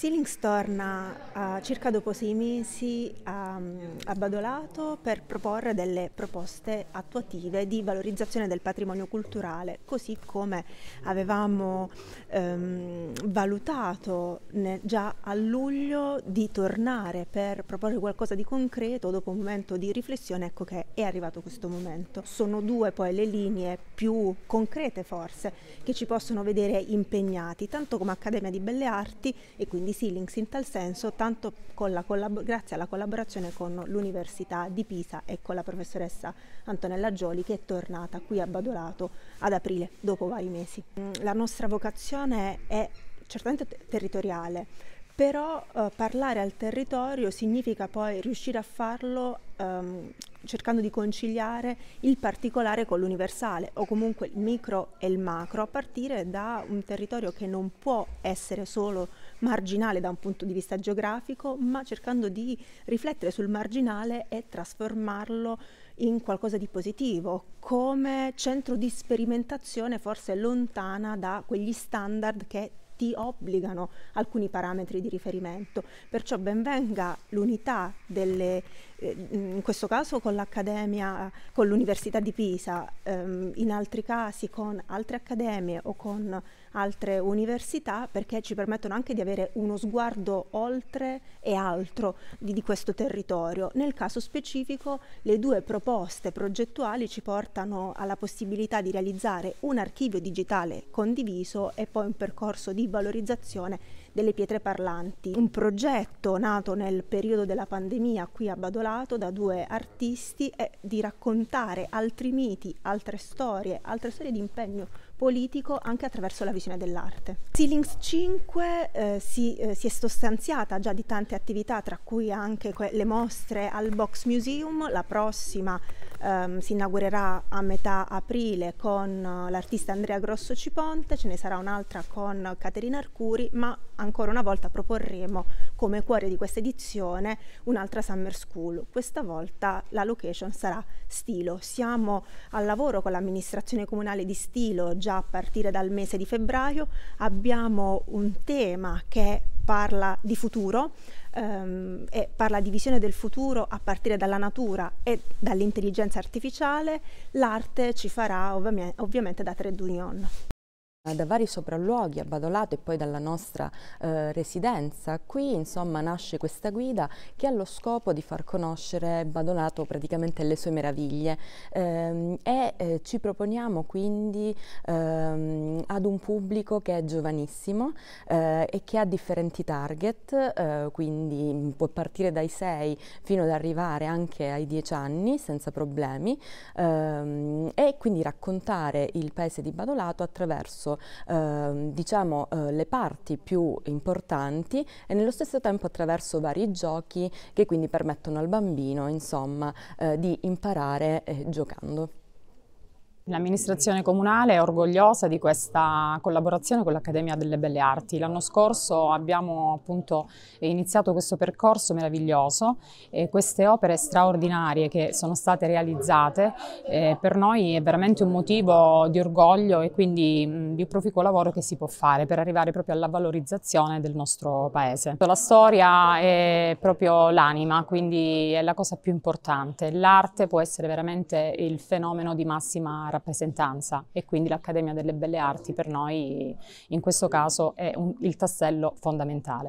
Ceilings torna uh, circa dopo sei mesi um, mm, a Badolato per proporre delle proposte attuative di valorizzazione del patrimonio culturale, così come avevamo um, valutato ne, già a luglio di tornare per proporre qualcosa di concreto dopo un momento di riflessione, ecco che è arrivato questo momento. Sono due poi le linee più concrete forse che ci possono vedere impegnati, tanto come Accademia di Belle Arti e quindi di Silings in tal senso tanto grazie alla collaborazione con l'Università di Pisa e con la professoressa Antonella Gioli che è tornata qui a Badolato ad aprile dopo vari mesi. Mm, la nostra vocazione è certamente territoriale, però eh, parlare al territorio significa poi riuscire a farlo ehm, cercando di conciliare il particolare con l'universale o comunque il micro e il macro a partire da un territorio che non può essere solo marginale da un punto di vista geografico, ma cercando di riflettere sul marginale e trasformarlo in qualcosa di positivo, come centro di sperimentazione forse lontana da quegli standard che ti obbligano alcuni parametri di riferimento. Perciò benvenga l'unità delle eh, in questo caso con l'Accademia, con l'Università di Pisa, ehm, in altri casi con altre accademie o con altre università perché ci permettono anche di avere uno sguardo oltre e altro di, di questo territorio. Nel caso specifico le due proposte progettuali ci portano alla possibilità di realizzare un archivio digitale condiviso e poi un percorso di valorizzazione delle pietre parlanti, un progetto nato nel periodo della pandemia qui a Badolato da due artisti è di raccontare altri miti, altre storie, altre storie di impegno politico anche attraverso la visione dell'arte. Ceilings 5 eh, si, eh, si, è sostanziata già di tante attività, tra cui anche le mostre al Box Museum, la prossima ehm, si inaugurerà a metà aprile con eh, l'artista Andrea Grosso Ciponte, ce ne sarà un'altra con Caterina Arcuri, ma ancora una volta proporremo come cuore di questa edizione un'altra Summer School. Questa volta la location sarà Stilo. Siamo al lavoro con l'amministrazione comunale di Stilo già già a partire dal mese di febbraio, abbiamo un tema che parla di futuro ehm, e parla di visione del futuro a partire dalla natura e dall'intelligenza artificiale, l'arte ci farà ovviamente, ovviamente da trade union. Eh, da vari sopralluoghi a Badolato e poi dalla nostra eh, residenza. Qui insomma nasce questa guida che ha lo scopo di far conoscere Badolato praticamente le sue meraviglie ehm, e eh, ci proponiamo quindi ehm, ad un pubblico che è giovanissimo eh, e che ha differenti target, eh, quindi può partire dai 6 fino ad arrivare anche ai 10 anni senza problemi ehm, quindi raccontare il paese di Badolato attraverso eh, diciamo, eh, le parti più importanti e nello stesso tempo attraverso vari giochi che quindi permettono al bambino insomma, eh, di imparare eh, giocando. L'amministrazione comunale è orgogliosa di questa collaborazione con l'Accademia delle Belle Arti. L'anno scorso abbiamo appunto iniziato questo percorso meraviglioso e queste opere straordinarie che sono state realizzate eh, per noi è veramente un motivo di orgoglio e quindi mm, di proficuo lavoro che si può fare per arrivare proprio alla valorizzazione del nostro paese. La storia è proprio l'anima, quindi è la cosa più importante. L'arte può essere veramente il fenomeno di massima rappresentazione rappresentanza e quindi l'Accademia delle Belle Arti per noi in questo caso è un, il tassello fondamentale.